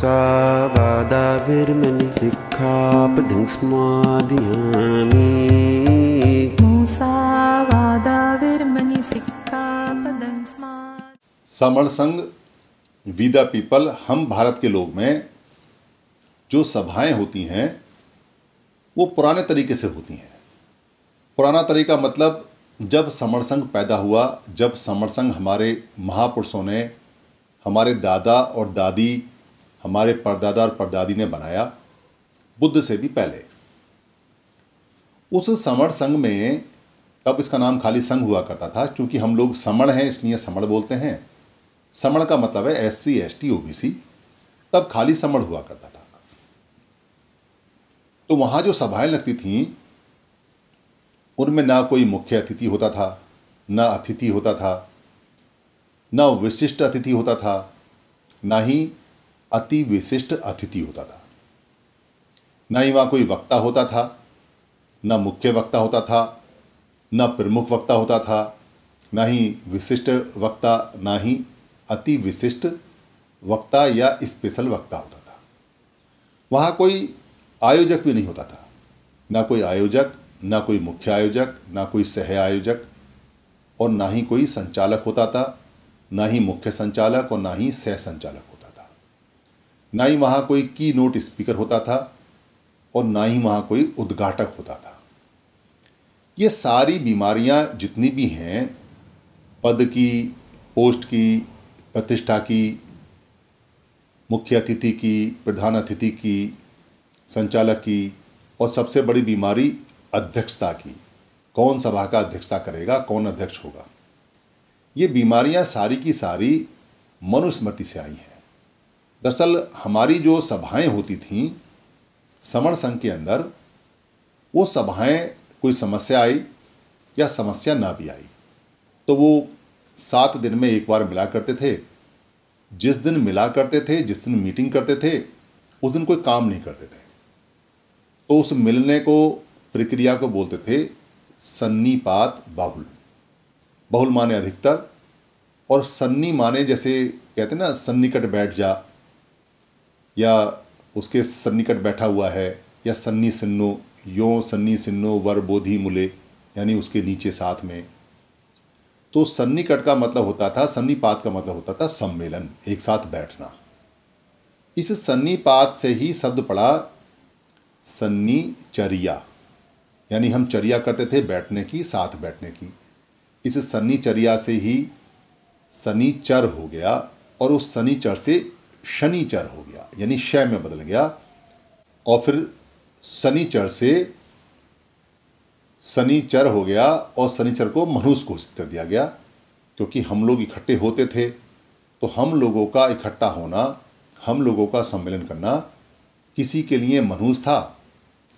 सा वादा संघ विदा पीपल हम भारत के लोग में जो सभाएं होती हैं वो पुराने तरीके से होती हैं पुराना तरीका मतलब जब समर संघ पैदा हुआ जब समर संघ हमारे महापुरुषों ने हमारे दादा और दादी हमारे परदादा और परदादी ने बनाया बुद्ध से भी पहले उस समण संघ में तब इसका नाम खाली संघ हुआ करता था क्योंकि हम लोग समण हैं इसलिए समण बोलते हैं समण का मतलब है S C S T O B C तब खाली समण हुआ करता था तो वहाँ जो सभाएं लगती थीं उनमें ना कोई मुख्य अतिथि होता था ना अतिथि होता था ना विशिष्ट अतिथि होता था ना ही अति विशिष्ट अतिथि होता था न ही वहाँ कोई वक्ता होता था न मुख्य वक्ता होता था न प्रमुख वक्ता होता था न ही विशिष्ट वक्ता न ही अति विशिष्ट वक्ता या स्पेशल वक्ता होता था वहाँ कोई आयोजक भी नहीं होता था ना कोई आयोजक ना कोई मुख्य आयोजक ना कोई सह आयोजक और ना ही कोई संचालक होता था ना ही मुख्य संचालक और ना ही सह संचालक होता ना ही वहाँ कोई की नोट स्पीकर होता था और ना ही वहाँ कोई उद्घाटक होता था ये सारी बीमारियाँ जितनी भी हैं पद की पोस्ट की प्रतिष्ठा की मुख्य अतिथि की प्रधान अतिथि की संचालक की और सबसे बड़ी बीमारी अध्यक्षता की कौन सभा का अध्यक्षता करेगा कौन अध्यक्ष होगा ये बीमारियाँ सारी की सारी मनुस्मृति से आई हैं दरअसल हमारी जो सभाएं होती थीं समर संघ के अंदर वो सभाएं कोई समस्या आई या समस्या ना भी आई तो वो सात दिन में एक बार मिला करते थे जिस दिन मिला करते थे जिस दिन मीटिंग करते थे उस दिन कोई काम नहीं करते थे तो उस मिलने को प्रक्रिया को बोलते थे सन्नीपात बाहुल बाहुल माने अधिकतर और सन्नी माने जैसे कहते ना सन्निकट बैठ जा या उसके सन्निकट बैठा हुआ है या सन्नी सिन्नो यो सन्नी सिन्नो वर बोधि मुले यानी उसके नीचे साथ में तो सन्निकट का मतलब होता था सन्निपात का मतलब होता था सम्मेलन एक साथ बैठना इस सन्निपात से ही शब्द पड़ा सन्नी चरिया यानी हम चरिया करते थे बैठने की साथ बैठने की इस सन्नी चरिया से ही सनीचर हो गया और उस सनीचर से शनिचर हो गया यानी शय में बदल गया और फिर शनिचर से शनिचर हो गया और शनिचर को मनुष घोषित कर दिया गया क्योंकि हम लोग इकट्ठे होते थे तो हम लोगों का इकट्ठा होना हम लोगों का सम्मेलन करना किसी के लिए मनुष था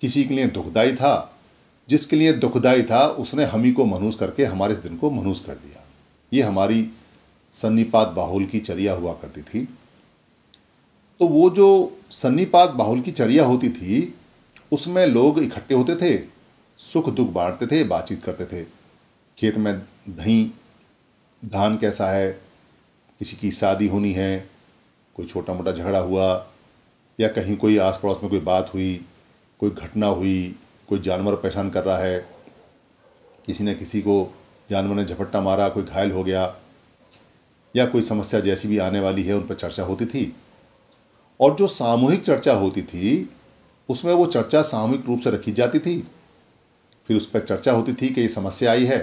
किसी के लिए दुखदाई था जिसके लिए दुखदाई था उसने हम ही को मनूस करके हमारे इस दिन को मनुष कर दिया ये हमारी सन्नीपात बाहुल की चरिया हुआ करती थी तो वो जो सन्नीपात बाहुल की चरिया होती थी उसमें लोग इकट्ठे होते थे सुख दुख बांटते थे बातचीत करते थे खेत में दही धान कैसा है किसी की शादी होनी है कोई छोटा मोटा झगड़ा हुआ या कहीं कोई आस पड़ोस में कोई बात हुई कोई घटना हुई कोई जानवर परेशान कर रहा है किसी ने किसी को जानवर ने झपट्टा मारा कोई घायल हो गया या कोई समस्या जैसी भी आने वाली है उन पर चर्चा होती थी और जो सामूहिक चर्चा होती थी उसमें वो चर्चा सामूहिक रूप से रखी जाती थी फिर उस पर चर्चा होती थी कि ये समस्या आई है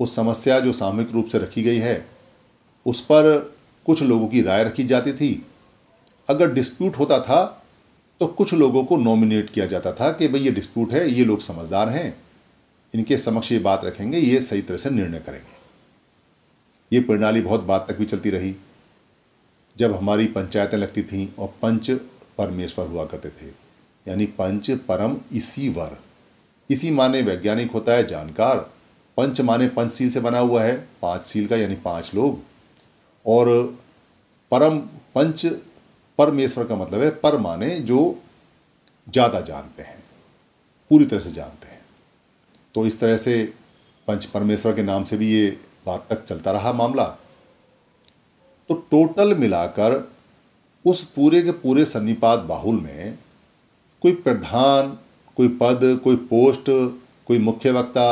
उस समस्या जो सामूहिक रूप से रखी गई है उस पर कुछ लोगों की राय रखी जाती थी अगर डिस्प्यूट होता था तो कुछ लोगों को नॉमिनेट किया जाता था कि भाई ये डिस्प्यूट है ये लोग समझदार हैं इनके समक्ष ये बात रखेंगे ये सही तरह से निर्णय करेंगे ये प्रणाली बहुत बात तक भी चलती रही जब हमारी पंचायतें लगती थीं और पंच परमेश्वर हुआ करते थे यानी पंच परम इसी वर इसी माने वैज्ञानिक होता है जानकार पंच माने पंच सील से बना हुआ है पांच सील का यानी पांच लोग और परम पंच परमेश्वर का मतलब है पर माने जो ज़्यादा जानते हैं पूरी तरह से जानते हैं तो इस तरह से पंच परमेश्वर के नाम से भी ये बात तक चलता रहा मामला तो टोटल मिलाकर उस पूरे के पूरे सन्निपात बाहुल में कोई प्रधान कोई पद कोई पोस्ट कोई मुख्य वक्ता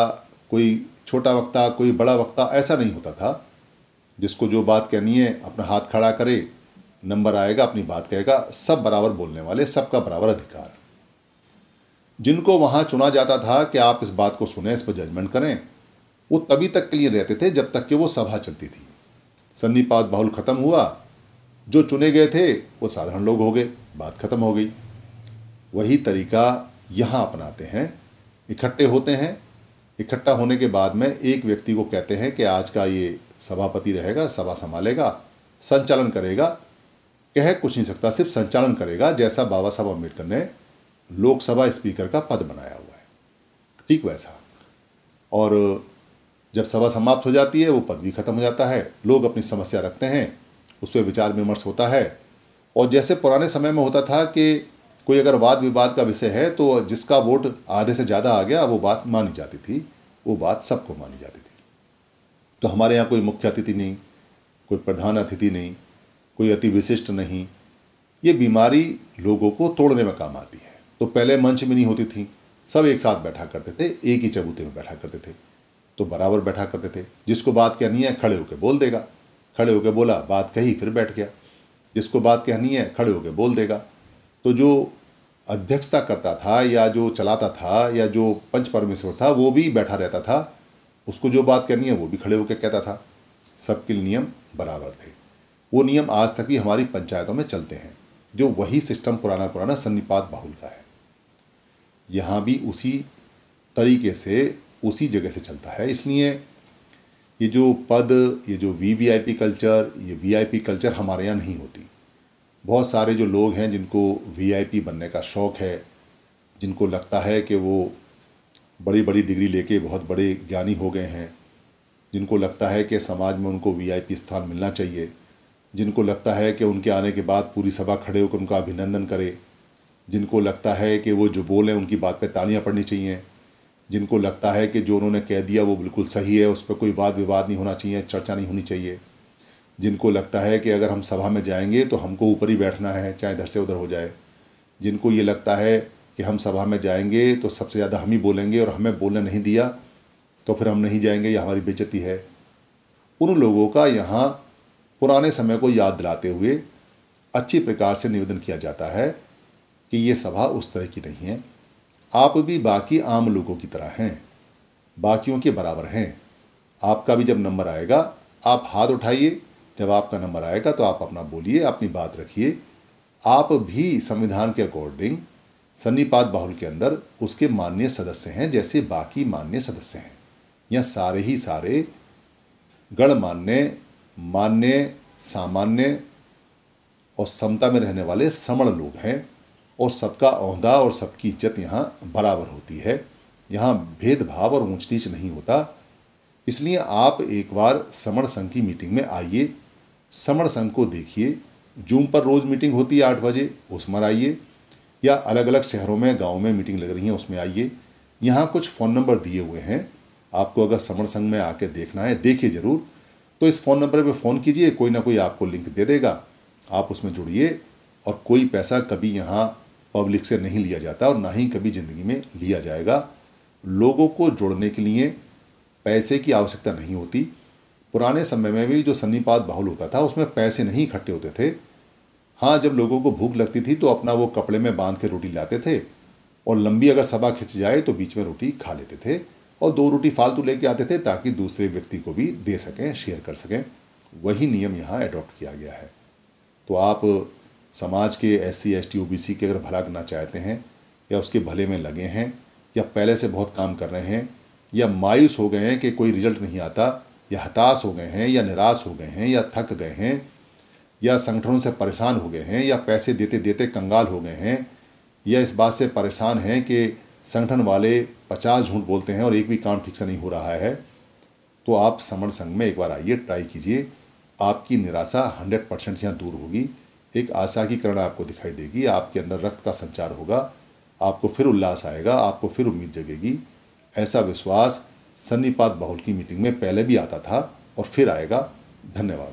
कोई छोटा वक्ता कोई बड़ा वक्ता ऐसा नहीं होता था जिसको जो बात कहनी है अपना हाथ खड़ा करे नंबर आएगा अपनी बात कहेगा सब बराबर बोलने वाले सबका बराबर अधिकार जिनको वहाँ चुना जाता था कि आप इस बात को सुने इस पर जजमेंट करें वो तभी तक के लिए रहते थे जब तक कि वो सभा चलती थी सन्नीपात बाहुल खत्म हुआ जो चुने गए थे वो साधारण लोग हो गए बात खत्म हो गई वही तरीका यहाँ अपनाते हैं इकट्ठे होते हैं इकट्ठा होने के बाद में एक व्यक्ति को कहते हैं कि आज का ये सभापति रहेगा सभा संभालेगा संचालन करेगा कह कुछ नहीं सकता सिर्फ संचालन करेगा जैसा बाबा साहब अम्बेडकर ने लोकसभा स्पीकर का पद बनाया हुआ है ठीक वैसा और जब सभा समाप्त हो जाती है वो पद भी खत्म हो जाता है लोग अपनी समस्या रखते हैं उस पर विचार विमर्श होता है और जैसे पुराने समय में होता था कि कोई अगर वाद विवाद का विषय है तो जिसका वोट आधे से ज़्यादा आ गया वो बात मानी जाती थी वो बात सबको मानी जाती थी तो हमारे यहाँ कोई मुख्य अतिथि नहीं कोई प्रधान अतिथि नहीं कोई अति विशिष्ट नहीं ये बीमारी लोगों को तोड़ने में काम आती है तो पहले मंच में नहीं होती थी सब एक साथ बैठा करते थे एक ही चबूते में बैठा करते थे तो बराबर बैठा करते थे जिसको बात कहनी है खड़े होकर बोल देगा खड़े होकर बोला बात कही फिर बैठ गया जिसको बात कहनी है खड़े होकर बोल देगा तो जो अध्यक्षता करता था या जो चलाता था या जो पंच परमेश्वर था वो भी बैठा रहता था उसको जो बात करनी है वो भी खड़े होकर कहता था सबके नियम बराबर थे वो नियम आज तक भी हमारी पंचायतों में चलते हैं जो वही सिस्टम पुराना पुराना सन्निपात बाहुल का है यहाँ भी उसी तरीके से उसी जगह से चलता है इसलिए ये जो पद ये जो V V I P culture ये वी आई पी कल्चर हमारे यहाँ नहीं होती बहुत सारे जो लोग हैं जिनको वी आई पी बनने का शौक़ है जिनको लगता है कि वो बड़ी बड़ी डिग्री लेके बहुत बड़े ज्ञानी हो गए हैं जिनको लगता है कि समाज में उनको वी आई पी स्थान मिलना चाहिए जिनको लगता है कि उनके आने के बाद पूरी सभा खड़े होकर उनका अभिनंदन करे जिनको लगता है कि वो जो बोलें उनकी बात पे तालियां पड़नी चाहिए जिनको लगता है कि जो उन्होंने कह दिया वो बिल्कुल सही है उस पर कोई वाद विवाद नहीं होना चाहिए चर्चा नहीं होनी चाहिए जिनको लगता है कि अगर हम सभा में जाएंगे तो हमको ऊपर ही बैठना है चाहे इधर से उधर हो जाए जिनको ये लगता है कि हम सभा में जाएंगे तो सबसे ज़्यादा हम ही बोलेंगे और हमें बोलने नहीं दिया तो फिर हम नहीं जाएंगे ये हमारी बेचती है उन लोगों का यहाँ पुराने समय को याद दिलाते हुए अच्छी प्रकार से निवेदन किया जाता है कि ये सभा उस तरह की नहीं है आप भी बाकी आम लोगों की तरह हैं बाकियों के बराबर हैं आपका भी जब नंबर आएगा आप हाथ उठाइए जब आपका नंबर आएगा तो आप अपना बोलिए अपनी बात रखिए आप भी संविधान के अकॉर्डिंग सन्नीपात बाहुल के अंदर उसके मान्य सदस्य हैं जैसे बाकी मान्य सदस्य हैं या सारे ही सारे गणमान्य मान्य सामान्य और समता में रहने वाले समण लोग हैं और सबका अहदा और सबकी इज्जत यहाँ बराबर होती है यहाँ भेदभाव और ऊंच नीच नहीं होता इसलिए आप एक बार समण संघ की मीटिंग में आइए समण संघ को देखिए जूम पर रोज़ मीटिंग होती है आठ बजे उस आइए या अलग अलग शहरों में गाँव में मीटिंग लग रही है उसमें आइए यहाँ कुछ फ़ोन नंबर दिए हुए हैं आपको अगर समण संघ में आके देखना है देखिए ज़रूर तो इस फ़ोन नंबर पे फ़ोन कीजिए कोई ना कोई आपको लिंक दे देगा आप उसमें जुड़िए और कोई पैसा कभी यहाँ पब्लिक से नहीं लिया जाता और ना ही कभी ज़िंदगी में लिया जाएगा लोगों को जोड़ने के लिए पैसे की आवश्यकता नहीं होती पुराने समय में भी जो सन्नीपात बाहुल होता था उसमें पैसे नहीं इकट्ठे होते थे हाँ जब लोगों को भूख लगती थी तो अपना वो कपड़े में बांध के रोटी लाते थे और लंबी अगर सभा खिंच जाए तो बीच में रोटी खा लेते थे और दो रोटी फालतू लेके आते थे ताकि दूसरे व्यक्ति को भी दे सकें शेयर कर सकें वही नियम यहाँ एडॉप्ट किया गया है तो आप समाज के S C S T O B C के अगर भला करना चाहते हैं या उसके भले में लगे हैं या पहले से बहुत काम कर रहे हैं या मायूस हो गए हैं कि कोई रिजल्ट नहीं आता या हताश हो गए हैं या निराश हो गए हैं या थक गए हैं या संगठनों से परेशान हो गए हैं या पैसे देते देते कंगाल हो गए हैं या इस बात से परेशान हैं कि संगठन वाले पचास झूठ बोलते हैं और एक भी काम ठीक से नहीं हो रहा है तो आप समण संघ में एक बार आइए ट्राई कीजिए आपकी निराशा हंड्रेड परसेंट यहाँ दूर होगी एक आशा की किरण आपको दिखाई देगी आपके अंदर रक्त का संचार होगा आपको फिर उल्लास आएगा आपको फिर उम्मीद जगेगी ऐसा विश्वास सन्नीपात बहुल की मीटिंग में पहले भी आता था और फिर आएगा धन्यवाद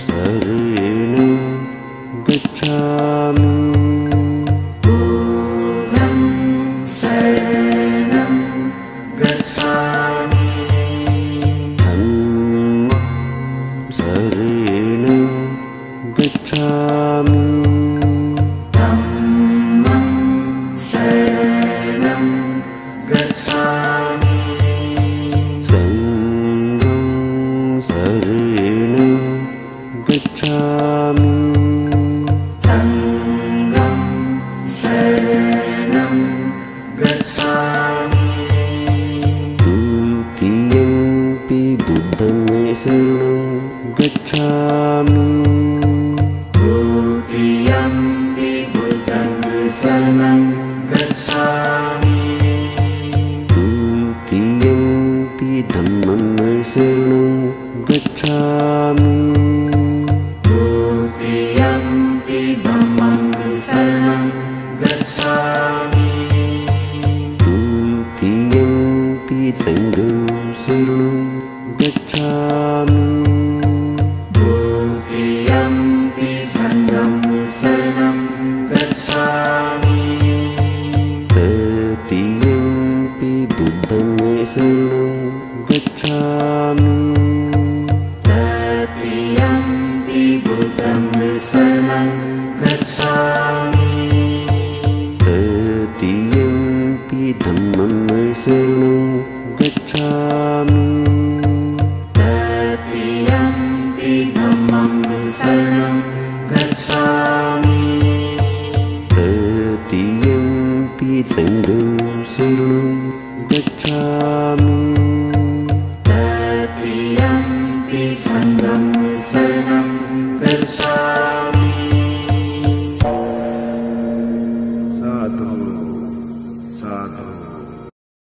सरेण गच्छामि